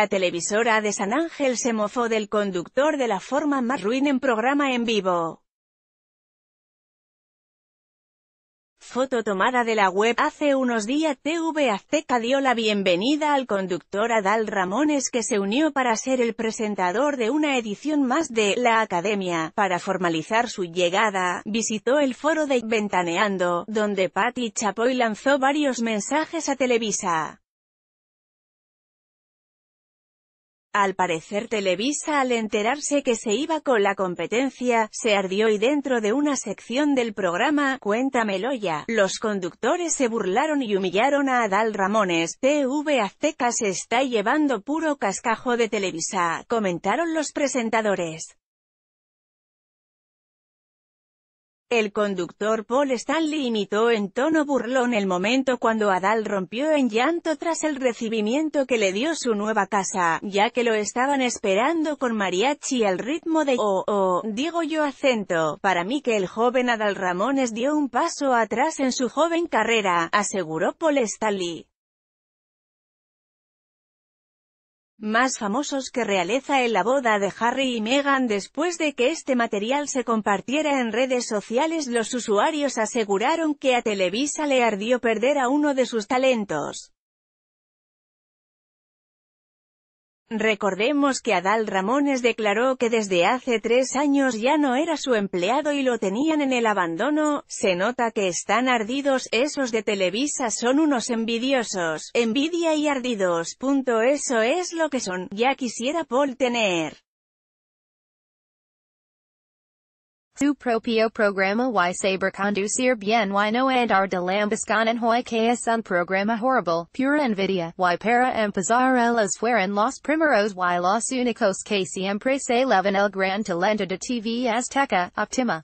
la televisora de San Ángel se mofó del conductor de la forma más ruin en programa en vivo. Foto tomada de la web hace unos días TV Azteca dio la bienvenida al conductor Adal Ramones que se unió para ser el presentador de una edición más de La Academia. Para formalizar su llegada, visitó el foro de Ventaneando, donde Patti Chapoy lanzó varios mensajes a Televisa. Al parecer Televisa al enterarse que se iba con la competencia, se ardió y dentro de una sección del programa, Cuéntamelo ya, los conductores se burlaron y humillaron a Adal Ramones, TV Azteca se está llevando puro cascajo de Televisa, comentaron los presentadores. El conductor Paul Stanley imitó en tono burlón el momento cuando Adal rompió en llanto tras el recibimiento que le dio su nueva casa, ya que lo estaban esperando con mariachi al ritmo de «Oh, oh, digo yo acento». Para mí que el joven Adal Ramones dio un paso atrás en su joven carrera, aseguró Paul Stanley. más famosos que realiza en la boda de Harry y Meghan después de que este material se compartiera en redes sociales los usuarios aseguraron que a Televisa le ardió perder a uno de sus talentos. Recordemos que Adal Ramones declaró que desde hace tres años ya no era su empleado y lo tenían en el abandono, se nota que están ardidos, esos de Televisa son unos envidiosos, envidia y ardidos, punto eso es lo que son, ya quisiera Paul tener. Tu propio programa y saber conducir bien y no andar de en hoy que es un programa horrible, pura envidia, y para empezar ellos fueron los primeros y los únicos que siempre se lavan el gran talento de TV Azteca, Optima.